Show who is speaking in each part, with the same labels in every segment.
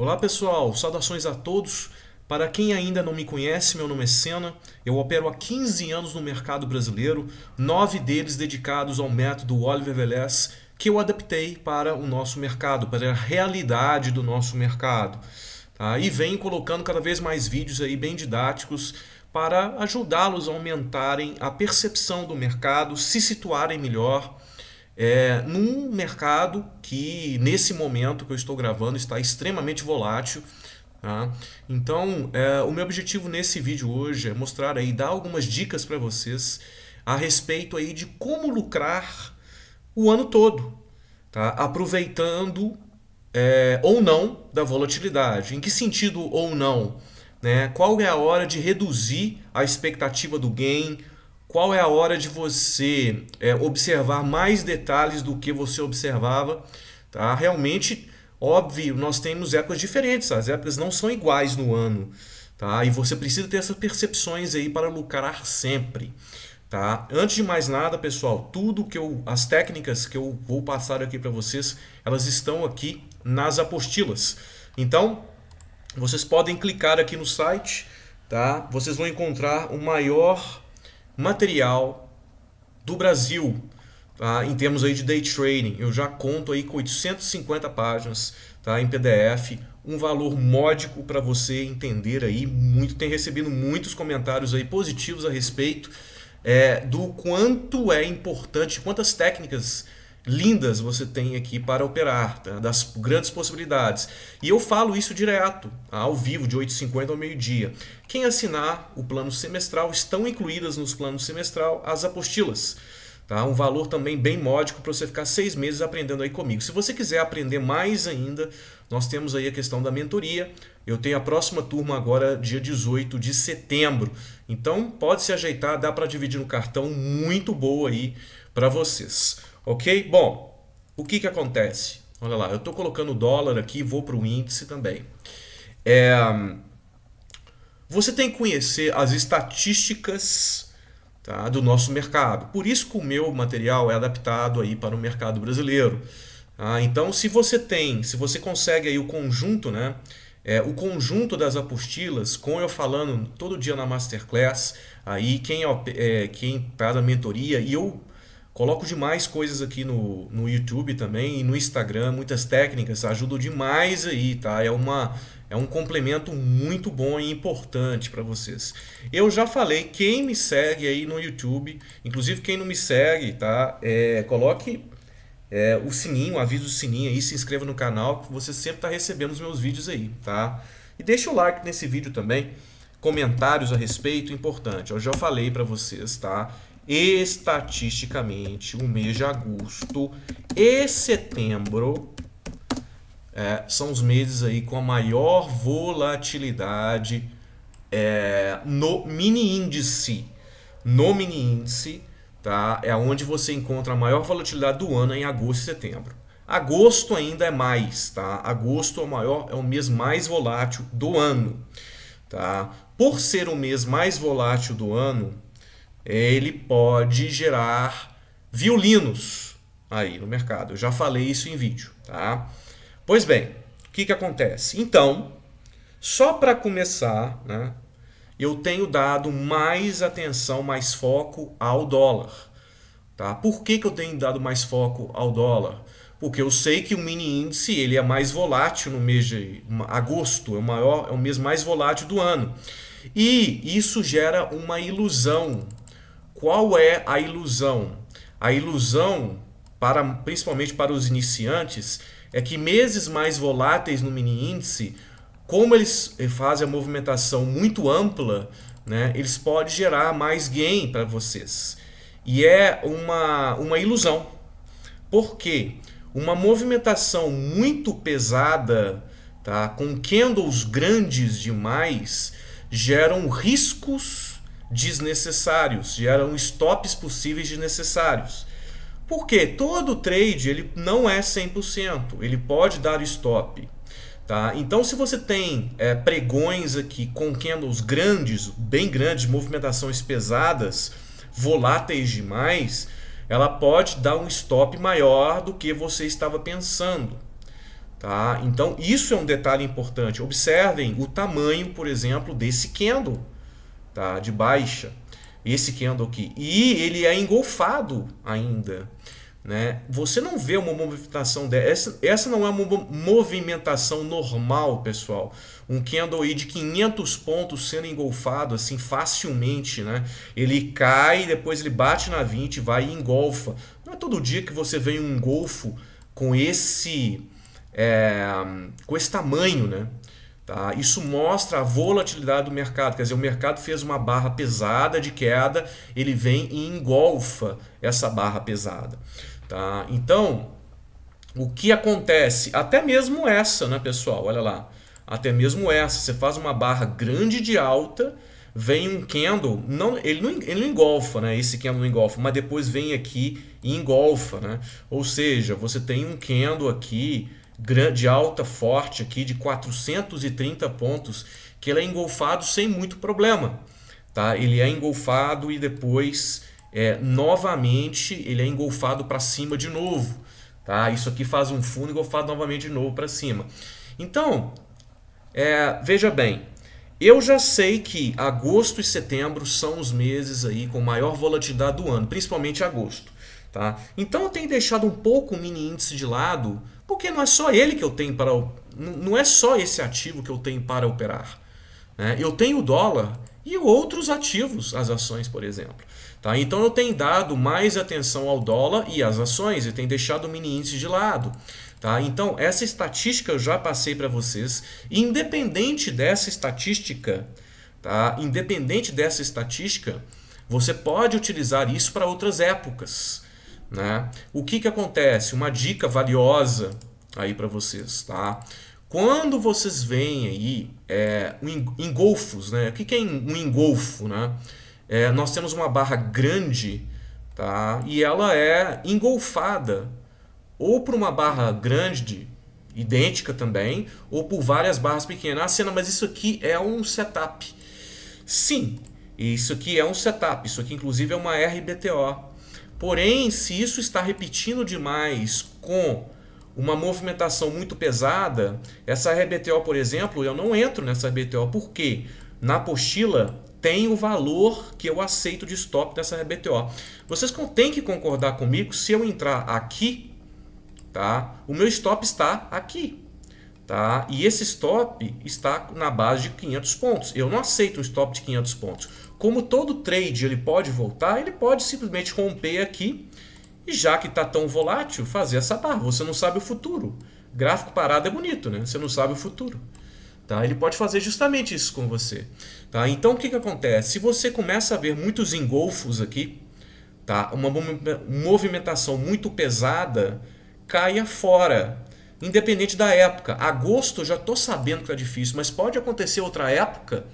Speaker 1: Olá pessoal, saudações a todos. Para quem ainda não me conhece, meu nome é Senna. Eu opero há 15 anos no mercado brasileiro, nove deles dedicados ao método Oliver Velez, que eu adaptei para o nosso mercado, para a realidade do nosso mercado. Tá? E venho colocando cada vez mais vídeos aí bem didáticos para ajudá-los a aumentarem a percepção do mercado, se situarem melhor é, num mercado que, nesse momento que eu estou gravando, está extremamente volátil. Tá? Então, é, o meu objetivo nesse vídeo hoje é mostrar aí, dar algumas dicas para vocês a respeito aí de como lucrar o ano todo, tá? aproveitando é, ou não da volatilidade. Em que sentido ou não? Né? Qual é a hora de reduzir a expectativa do gain qual é a hora de você é, observar mais detalhes do que você observava. Tá? Realmente, óbvio, nós temos épocas diferentes, as épocas não são iguais no ano. Tá? E você precisa ter essas percepções aí para lucrar sempre. Tá? Antes de mais nada, pessoal, tudo que eu, as técnicas que eu vou passar aqui para vocês, elas estão aqui nas apostilas. Então, vocês podem clicar aqui no site, tá? Vocês vão encontrar o maior material do Brasil, tá? em termos aí de day trading. Eu já conto aí com 850 páginas tá? em PDF, um valor módico para você entender aí. Muito tem recebido muitos comentários aí positivos a respeito é, do quanto é importante, quantas técnicas lindas você tem aqui para operar, tá? das grandes possibilidades. E eu falo isso direto, tá? ao vivo, de 8h50 ao meio-dia. Quem assinar o plano semestral, estão incluídas nos planos semestral as apostilas. Tá? Um valor também bem módico para você ficar seis meses aprendendo aí comigo. Se você quiser aprender mais ainda, nós temos aí a questão da mentoria. Eu tenho a próxima turma agora, dia 18 de setembro. Então pode se ajeitar, dá para dividir no cartão, muito boa aí para vocês. Ok? Bom, o que, que acontece? Olha lá, eu estou colocando o dólar aqui, vou para o índice também. É, você tem que conhecer as estatísticas tá, do nosso mercado. Por isso que o meu material é adaptado aí para o mercado brasileiro. Ah, então, se você tem, se você consegue aí o conjunto, né? É, o conjunto das apostilas, com eu falando todo dia na Masterclass, aí quem é, quem para a mentoria, e eu Coloco demais coisas aqui no, no YouTube também e no Instagram, muitas técnicas, ajudam demais aí, tá? É, uma, é um complemento muito bom e importante para vocês. Eu já falei, quem me segue aí no YouTube, inclusive quem não me segue, tá? É, coloque é, o sininho, avisa o sininho aí, se inscreva no canal, que você sempre tá recebendo os meus vídeos aí, tá? E deixa o like nesse vídeo também, comentários a respeito, importante. Eu já falei para vocês, tá? estatisticamente, o mês de agosto e setembro é, são os meses aí com a maior volatilidade é, no mini índice. No mini índice, tá? É onde você encontra a maior volatilidade do ano é em agosto e setembro. Agosto ainda é mais, tá? Agosto é o maior, é o mês mais volátil do ano, tá? Por ser o mês mais volátil do ano, ele pode gerar violinos aí no mercado. Eu já falei isso em vídeo, tá? Pois bem, o que, que acontece? Então, só para começar, né, eu tenho dado mais atenção, mais foco ao dólar. Tá? Por que, que eu tenho dado mais foco ao dólar? Porque eu sei que o mini índice ele é mais volátil no mês de agosto, é o, maior, é o mês mais volátil do ano. E isso gera uma ilusão qual é a ilusão? A ilusão, para, principalmente para os iniciantes, é que meses mais voláteis no mini índice, como eles fazem a movimentação muito ampla, né, eles podem gerar mais gain para vocês. E é uma, uma ilusão. Por quê? Uma movimentação muito pesada, tá, com candles grandes demais, geram riscos desnecessários, geram stops possíveis desnecessários. Porque todo trade ele não é 100%, ele pode dar stop. Tá? Então, se você tem é, pregões aqui com candles grandes, bem grandes, movimentações pesadas, voláteis demais, ela pode dar um stop maior do que você estava pensando. Tá? Então, isso é um detalhe importante. Observem o tamanho, por exemplo, desse candle tá? de baixa, esse candle aqui. E ele é engolfado ainda. Né? Você não vê uma movimentação dessa. Essa, essa não é uma movimentação normal, pessoal. Um candle aí de 500 pontos sendo engolfado assim facilmente, né? Ele cai, depois ele bate na 20, vai e engolfa. Não é todo dia que você vê um golfo com esse é, com esse tamanho, né? Tá? Isso mostra a volatilidade do mercado, quer dizer, o mercado fez uma barra pesada de queda, ele vem e engolfa essa barra pesada. Tá? Então, o que acontece? Até mesmo essa, né, pessoal? Olha lá. Até mesmo essa. Você faz uma barra grande de alta, vem um candle, não, ele, não, ele não engolfa, né? Esse candle não engolfa, mas depois vem aqui e engolfa, né? Ou seja, você tem um candle aqui grande, alta, forte aqui de 430 pontos, que ele é engolfado sem muito problema. Tá? Ele é engolfado e depois é, novamente ele é engolfado para cima de novo. Tá? Isso aqui faz um fundo engolfado novamente de novo para cima. Então, é, veja bem, eu já sei que agosto e setembro são os meses aí com maior volatilidade do ano, principalmente agosto. Tá? Então eu tenho deixado um pouco o mini índice de lado porque não é só ele que eu tenho para. Não é só esse ativo que eu tenho para operar. Né? Eu tenho o dólar e outros ativos, as ações, por exemplo. Tá? Então eu tenho dado mais atenção ao dólar e às ações, e tenho deixado o mini índice de lado. Tá? Então, essa estatística eu já passei para vocês. Independente dessa estatística, tá? independente dessa estatística, você pode utilizar isso para outras épocas. Né? O que, que acontece? Uma dica valiosa aí para vocês, tá? Quando vocês veem aí é, engolfos, né? O que, que é um engolfo, né? É, nós temos uma barra grande, tá? E ela é engolfada ou por uma barra grande, idêntica também, ou por várias barras pequenas. Ah, cena, mas isso aqui é um setup. Sim, isso aqui é um setup. Isso aqui, inclusive, é uma RBTO, Porém, se isso está repetindo demais com uma movimentação muito pesada, essa RBTO, por exemplo, eu não entro nessa RBTO porque na apostila tem o valor que eu aceito de stop dessa RBTO. Vocês têm que concordar comigo, se eu entrar aqui, tá? O meu stop está aqui. Tá? E esse stop está na base de 500 pontos. Eu não aceito um stop de 500 pontos. Como todo trade ele pode voltar, ele pode simplesmente romper aqui e já que está tão volátil, fazer essa barra. Você não sabe o futuro. Gráfico parado é bonito, né? Você não sabe o futuro. Tá? Ele pode fazer justamente isso com você. Tá? Então o que, que acontece? Se você começa a ver muitos engolfos aqui, tá? uma movimentação muito pesada, caia fora, independente da época. Agosto eu já estou sabendo que é difícil, mas pode acontecer outra época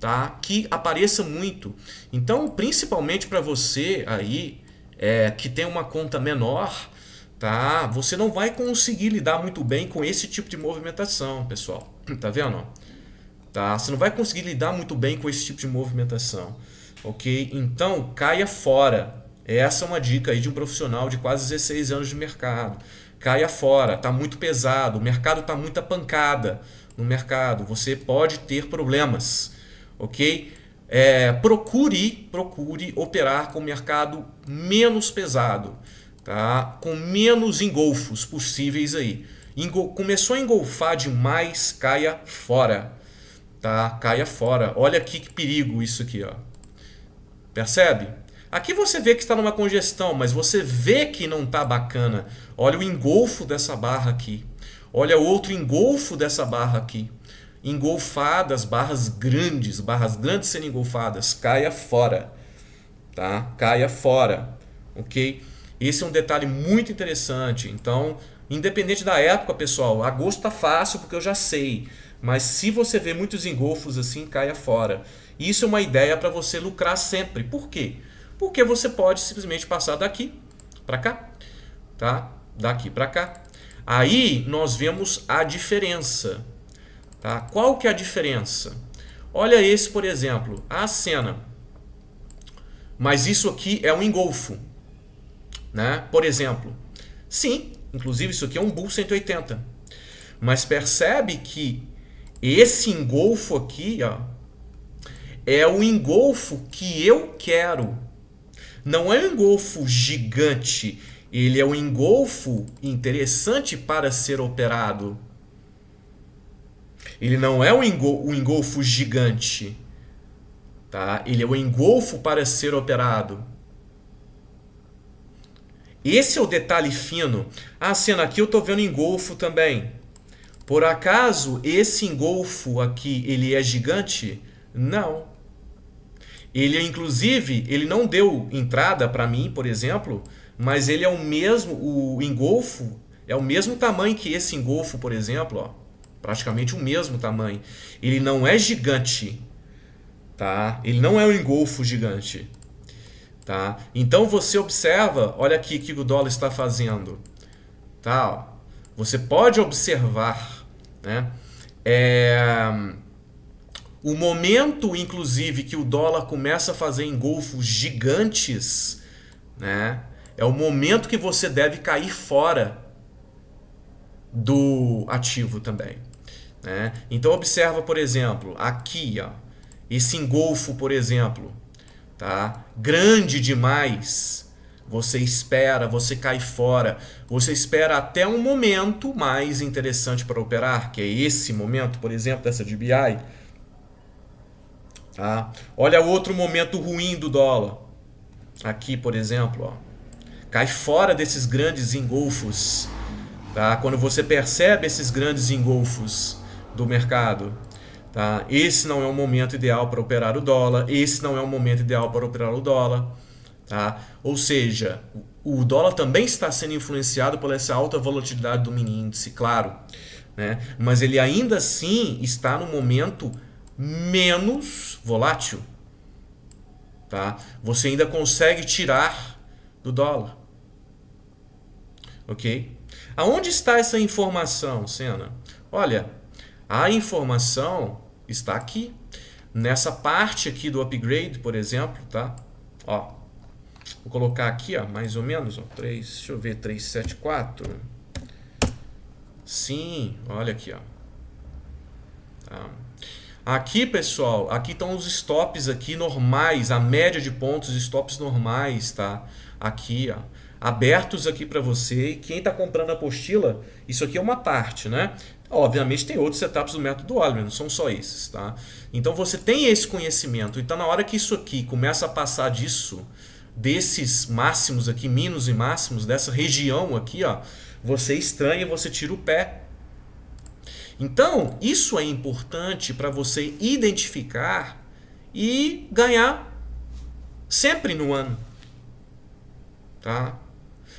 Speaker 1: tá? Que apareça muito. Então, principalmente para você aí é, que tem uma conta menor, tá? Você não vai conseguir lidar muito bem com esse tipo de movimentação, pessoal. Tá vendo? Tá? Você não vai conseguir lidar muito bem com esse tipo de movimentação, ok? Então, caia fora. Essa é uma dica aí de um profissional de quase 16 anos de mercado. Caia fora, tá muito pesado, o mercado tá muita pancada no mercado, você pode ter problemas ok? É, procure, procure operar com o mercado menos pesado, tá? Com menos engolfos possíveis aí. começou a engolfar demais, caia fora, tá? Caia fora. Olha aqui que perigo isso aqui, ó. Percebe? Aqui você vê que está numa congestão, mas você vê que não tá bacana. Olha o engolfo dessa barra aqui. Olha outro engolfo dessa barra aqui engolfadas, barras grandes, barras grandes sendo engolfadas, caia fora, tá? Caia fora, ok? Esse é um detalhe muito interessante. Então, independente da época, pessoal, agosto tá fácil porque eu já sei, mas se você vê muitos engolfos assim, caia fora. Isso é uma ideia para você lucrar sempre. Por quê? Porque você pode simplesmente passar daqui para cá, tá? Daqui para cá. Aí nós vemos a diferença, Tá? Qual que é a diferença? Olha esse, por exemplo, a cena. Mas isso aqui é um engolfo. Né? Por exemplo, sim, inclusive isso aqui é um Bull 180. Mas percebe que esse engolfo aqui ó, é o engolfo que eu quero. Não é um engolfo gigante, ele é um engolfo interessante para ser operado. Ele não é um, engol um engolfo gigante. Tá? Ele é um engolfo para ser operado. Esse é o detalhe fino. Ah, cena aqui eu estou vendo engolfo também. Por acaso esse engolfo aqui ele é gigante? Não. Ele é, inclusive ele não deu entrada para mim, por exemplo, mas ele é o mesmo o engolfo é o mesmo tamanho que esse engolfo, por exemplo, ó praticamente o mesmo tamanho. Ele não é gigante, tá? Ele não é um engolfo gigante, tá? Então você observa, olha aqui o que o dólar está fazendo, tá? Você pode observar, né? É... O momento, inclusive, que o dólar começa a fazer engolfos gigantes, né? É o momento que você deve cair fora do ativo também. Né? Então observa, por exemplo, aqui, ó, esse engolfo, por exemplo, tá? grande demais, você espera, você cai fora, você espera até um momento mais interessante para operar, que é esse momento, por exemplo, dessa DBI. Tá? Olha outro momento ruim do dólar. Aqui, por exemplo, ó. cai fora desses grandes engolfos. Tá? Quando você percebe esses grandes engolfos, do mercado. Tá? Esse não é o momento ideal para operar o dólar, esse não é o momento ideal para operar o dólar. Tá? Ou seja, o dólar também está sendo influenciado por essa alta volatilidade do mini índice, claro. Né? Mas ele ainda assim está no momento menos volátil. Tá? Você ainda consegue tirar do dólar. Ok? Aonde está essa informação, Senna? Olha, a informação está aqui. Nessa parte aqui do upgrade, por exemplo, tá? Ó, vou colocar aqui, ó, mais ou menos, ó, 3, deixa eu ver, quatro. Sim, olha aqui, ó. Tá. Aqui, pessoal, aqui estão os stops aqui normais, a média de pontos, stops normais, tá? Aqui, ó abertos aqui para você. E quem está comprando a apostila, isso aqui é uma parte, né? Obviamente tem outros setups do método Wallman, não são só esses, tá? Então você tem esse conhecimento então na hora que isso aqui começa a passar disso, desses máximos aqui, mínimos e máximos, dessa região aqui, ó, você estranha você tira o pé. Então, isso é importante para você identificar e ganhar sempre no ano. Tá?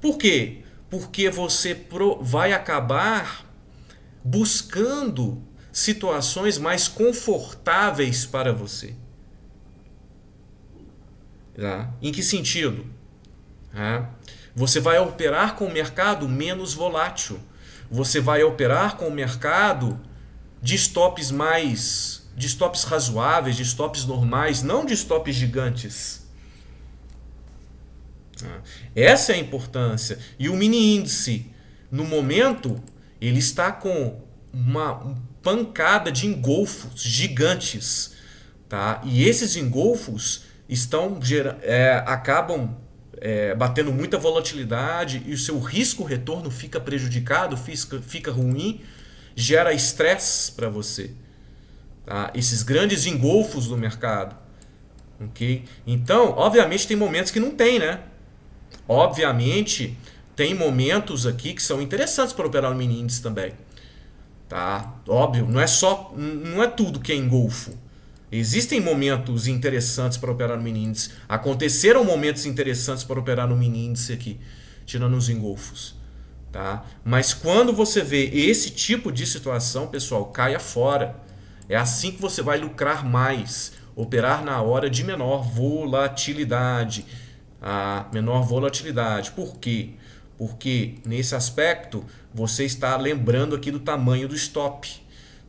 Speaker 1: Por quê? Porque você vai acabar buscando situações mais confortáveis para você. Tá? Em que sentido? Tá? Você vai operar com o mercado menos volátil. Você vai operar com o mercado de stops mais. de stops razoáveis, de stops normais, não de stops gigantes. Tá? Essa é a importância. E o mini índice, no momento, ele está com uma pancada de engolfos gigantes, tá? E esses engolfos estão é, acabam é, batendo muita volatilidade e o seu risco retorno fica prejudicado, fica, fica ruim, gera estresse para você. Tá? Esses grandes engolfos do mercado. ok? Então, obviamente, tem momentos que não tem, né? Obviamente, tem momentos aqui que são interessantes para operar no mini índice também. Tá? Óbvio, não é só não é tudo que é engolfo. Existem momentos interessantes para operar no mini índice. Aconteceram momentos interessantes para operar no mini índice aqui, tirando os engolfos. Tá? Mas quando você vê esse tipo de situação, pessoal, caia fora. É assim que você vai lucrar mais, operar na hora de menor volatilidade. A tá? menor volatilidade. Por quê? porque nesse aspecto você está lembrando aqui do tamanho do stop.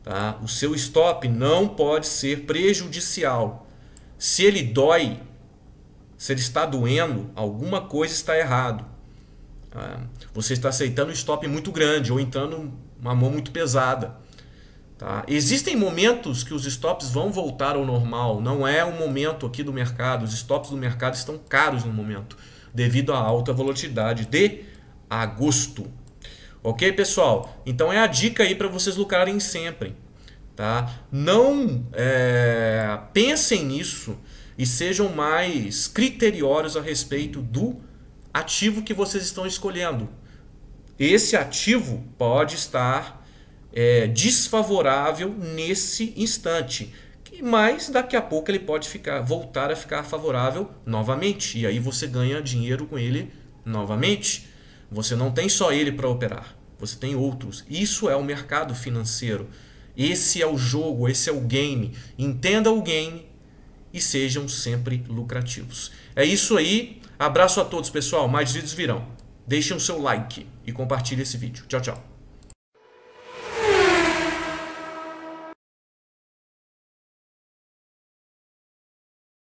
Speaker 1: Tá? O seu stop não pode ser prejudicial. Se ele dói, se ele está doendo, alguma coisa está errado. Tá? Você está aceitando um stop muito grande ou entrando uma mão muito pesada. Tá? Existem momentos que os stops vão voltar ao normal, não é o momento aqui do mercado. Os stops do mercado estão caros no momento, devido à alta volatilidade de agosto. Ok, pessoal? Então é a dica aí para vocês lucrarem sempre. Tá? Não é, pensem nisso e sejam mais criteriosos a respeito do ativo que vocês estão escolhendo. Esse ativo pode estar é, desfavorável nesse instante, mas daqui a pouco ele pode ficar, voltar a ficar favorável novamente e aí você ganha dinheiro com ele novamente. Você não tem só ele para operar, você tem outros. Isso é o mercado financeiro. Esse é o jogo, esse é o game. Entenda o game e sejam sempre lucrativos. É isso aí. Abraço a todos, pessoal. Mais vídeos virão. Deixem o seu like e compartilhe esse vídeo. Tchau, tchau.